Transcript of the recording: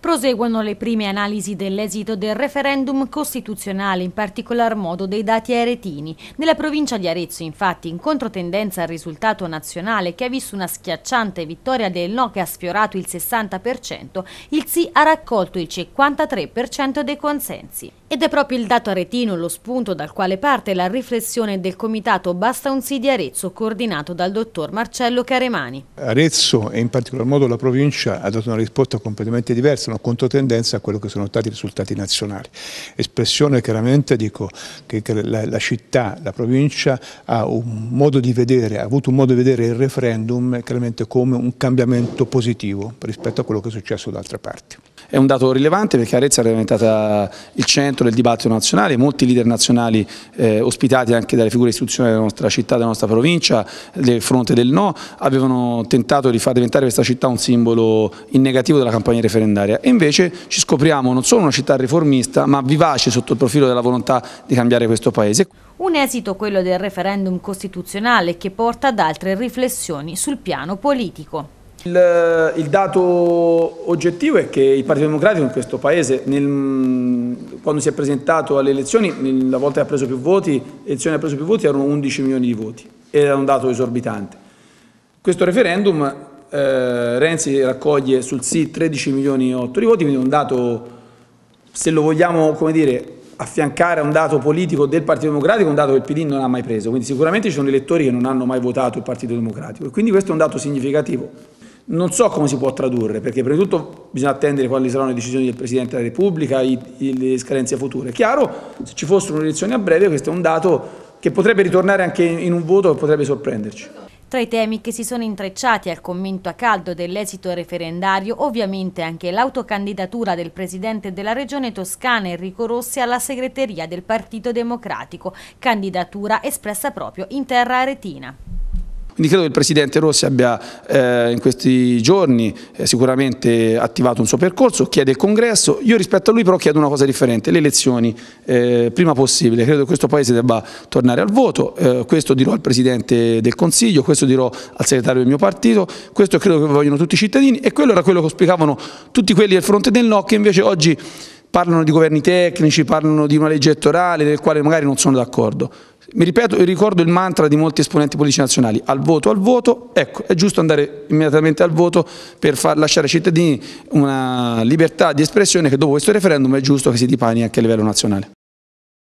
Proseguono le prime analisi dell'esito del referendum costituzionale, in particolar modo dei dati aretini. Nella provincia di Arezzo, infatti, in controtendenza al risultato nazionale che ha visto una schiacciante vittoria del no che ha sfiorato il 60%, il sì ha raccolto il 53% dei consensi. Ed è proprio il dato aretino lo spunto dal quale parte la riflessione del comitato Basta un sì di Arezzo coordinato dal dottor Marcello Caremani. Arezzo e in particolar modo la provincia ha dato una risposta completamente diversa sono controtendenza a quello che sono stati i risultati nazionali. Espressione chiaramente dico che, che la, la, città, la provincia ha un modo di vedere, ha avuto un modo di vedere il referendum chiaramente come un cambiamento positivo rispetto a quello che è successo da altre parti. È un dato rilevante perché Arezzo è diventata il centro del dibattito nazionale, molti leader nazionali eh, ospitati anche dalle figure istituzionali della nostra città, della nostra provincia, del fronte del no, avevano tentato di far diventare questa città un simbolo in negativo della campagna referendaria e invece ci scopriamo non solo una città riformista ma vivace sotto il profilo della volontà di cambiare questo paese. Un esito quello del referendum costituzionale che porta ad altre riflessioni sul piano politico. Il, il, dato oggettivo è che il Partito Democratico in questo Paese, nel, quando si è presentato alle elezioni, la volta che ha preso più voti, elezioni ha preso più voti erano 11 milioni di voti, era un dato esorbitante. Questo referendum eh, Renzi raccoglie sul sì 13 milioni e 8 di voti, quindi un dato, se lo vogliamo dire, affiancare a un dato politico del Partito Democratico, un dato che il PD non ha mai preso, quindi sicuramente ci sono elettori che non hanno mai votato il Partito Democratico e quindi questo è un dato significativo non so come si può tradurre, perché prima di tutto bisogna attendere quali saranno le decisioni del Presidente della Repubblica, i, i, le scadenze future. È chiaro, se ci fossero le elezioni a breve, questo è un dato che potrebbe ritornare anche in un voto che potrebbe sorprenderci. Tra i temi che si sono intrecciati al commento a caldo dell'esito referendario, ovviamente anche l'autocandidatura del presidente della regione toscana Enrico Rossi alla segreteria del Partito Democratico, candidatura espressa proprio in terra aretina. Quindi credo che il Presidente Rossi abbia eh, in questi giorni eh, sicuramente attivato un suo percorso, chiede il congresso, io rispetto a lui però chiedo una cosa differente, le elezioni eh, prima possibile, credo che questo Paese debba tornare al voto, eh, questo dirò al Presidente del Consiglio, questo dirò al segretario del mio partito, questo credo che vogliono tutti i cittadini e quello era quello che spiegavano tutti quelli del fronte del no che invece oggi parlano di governi tecnici, parlano di una legge elettorale del quale magari non sono d'accordo. Mi ripeto, ricordo il mantra di molti esponenti politici nazionali, al voto, al voto, ecco, è giusto andare immediatamente al voto per far lasciare ai cittadini una libertà di espressione che dopo questo referendum è giusto che si dipani anche a livello nazionale.